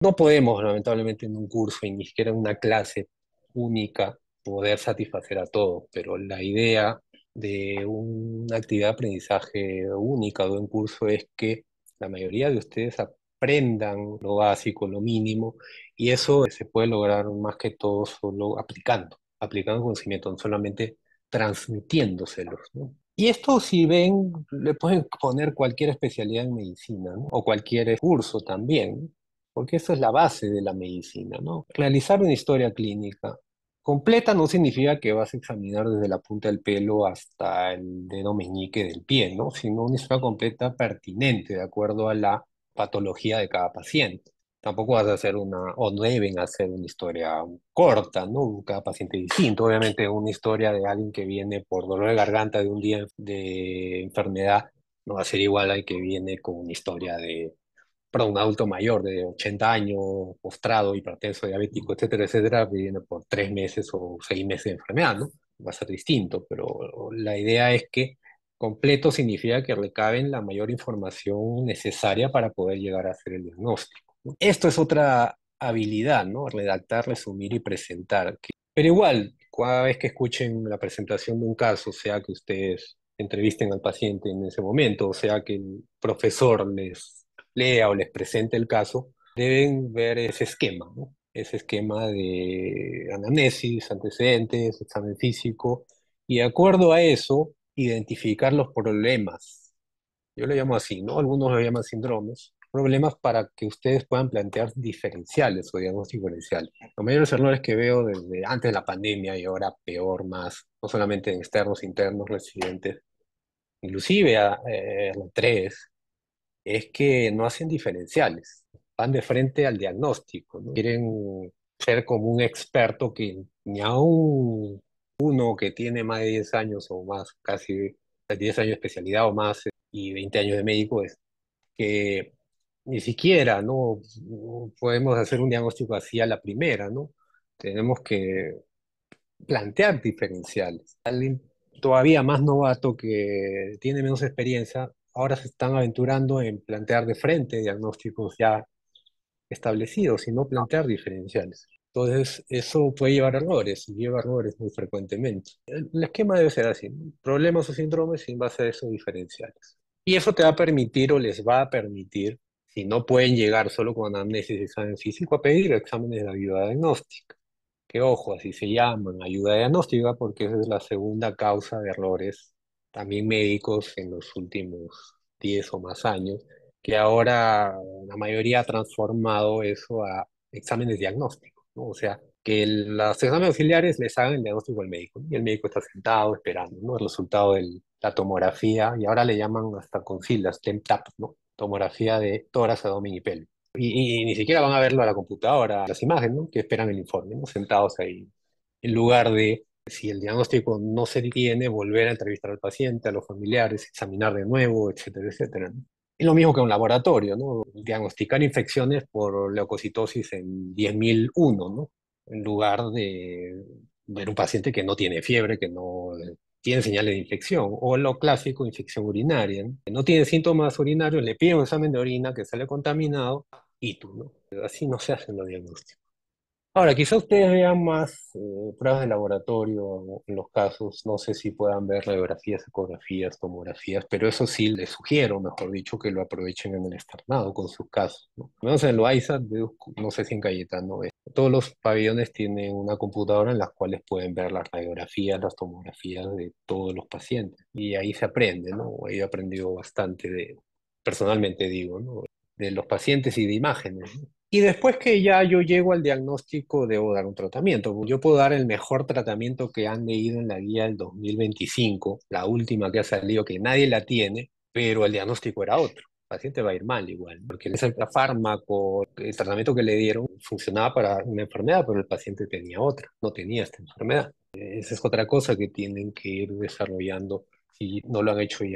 No podemos, lamentablemente, en un curso y ni siquiera en una clase única poder satisfacer a todos, pero la idea de una actividad de aprendizaje única de un curso es que la mayoría de ustedes aprendan lo básico, lo mínimo, y eso se puede lograr más que todo solo aplicando, aplicando conocimiento, no solamente transmitiéndoselos. Y esto, si ven, le pueden poner cualquier especialidad en medicina o cualquier curso también porque eso es la base de la medicina, ¿no? Realizar una historia clínica completa no significa que vas a examinar desde la punta del pelo hasta el dedo meñique del pie, ¿no? Sino una historia completa pertinente de acuerdo a la patología de cada paciente. Tampoco vas a hacer una, o no deben hacer una historia corta, ¿no? Cada paciente distinto. Obviamente una historia de alguien que viene por dolor de garganta de un día de enfermedad no va a ser igual al que viene con una historia de perdón, un adulto mayor de 80 años, postrado, hipertenso, diabético, etcétera, etcétera, viviendo por tres meses o seis meses de enfermedad, ¿no? Va a ser distinto, pero la idea es que completo significa que recaben la mayor información necesaria para poder llegar a hacer el diagnóstico. Esto es otra habilidad, ¿no? Redactar, resumir y presentar. Pero igual, cada vez que escuchen la presentación de un caso, sea que ustedes entrevisten al paciente en ese momento, o sea que el profesor les lea o les presente el caso, deben ver ese esquema, ese esquema de anamnesis, antecedentes, examen físico, y de acuerdo a eso, identificar los problemas. Yo lo llamo así, ¿no? Algunos lo llaman síndromes, problemas para que ustedes puedan plantear diferenciales o digamos diferenciales. Los mayores errores que veo desde antes de la pandemia y ahora peor más, no solamente en externos, internos, residentes, inclusive a, eh, los tres, es que no hacen diferenciales, van de frente al diagnóstico, ¿no? quieren ser como un experto que ni aún uno que tiene más de 10 años o más, casi 10 años de especialidad o más eh, y 20 años de médico, es que ni siquiera ¿no? podemos hacer un diagnóstico así a la primera, ¿no? Tenemos que plantear diferenciales. Alguien todavía más novato que tiene menos experiencia ahora se están aventurando en plantear de frente diagnósticos ya establecidos, sino plantear diferenciales. Entonces, eso puede llevar a errores, y lleva a errores muy frecuentemente. El, esquema debe ser así, problemas o síndromes sin base a esos diferenciales. Y eso te va a permitir o les va a permitir, si no pueden llegar solo con anamnesis y examen físico, a pedir exámenes de ayuda diagnóstica. Que ojo, así se llaman, ayuda diagnóstica, porque esa es la segunda causa de errores también médicos en los últimos 10 o más años, que ahora la mayoría ha transformado eso a exámenes diagnósticos, ¿no? O sea, que los exámenes auxiliares les hagan el diagnóstico al médico, y el médico está sentado esperando, El resultado de la tomografía, y ahora le llaman hasta con siglas, TEMTAP, ¿no? Tomografía de tórax, abdomen y Y, ni siquiera van a verlo a la computadora, las imágenes, Que esperan el informe, ¿no? Sentados ahí, en lugar de si el diagnóstico no se tiene, volver a entrevistar al paciente, a los familiares, examinar de nuevo, etcétera, etcétera. Es lo mismo que un laboratorio, ¿no? Diagnosticar infecciones por leucocitosis en 10.001, ¿no? En lugar de ver un paciente que no tiene fiebre, que no eh, tiene señales de infección, o lo clásico, infección urinaria. ¿no? Que no tiene síntomas urinarios, le piden un examen de orina que sale contaminado y tú, ¿no? Así no se hacen los diagnósticos. Ahora, quizá ustedes vean más eh, pruebas de laboratorio en los casos, no sé si puedan ver radiografías, ecografías, tomografías, pero eso sí les sugiero, mejor dicho, que lo aprovechen en el externado con sus casos. ¿no? Menos en Loaiza, no sé si en Cayetano, es. Eh, todos los pabellones tienen una computadora en las cuales pueden ver las radiografías, las tomografías de todos los pacientes. Y ahí se aprende, ¿no? Ahí he aprendido bastante de, personalmente digo, ¿no? de los pacientes y de imágenes. ¿no? Y después que ya yo llego al diagnóstico, debo dar un tratamiento. Yo puedo dar el mejor tratamiento que han leído en la guía del 2025, la última que ha salido, que nadie la tiene, pero el diagnóstico era otro. El paciente va a ir mal igual, porque ese fármaco, el tratamiento que le dieron funcionaba para una enfermedad, pero el paciente tenía otra, no tenía esta enfermedad. Esa es otra cosa que tienen que ir desarrollando si no lo han hecho ya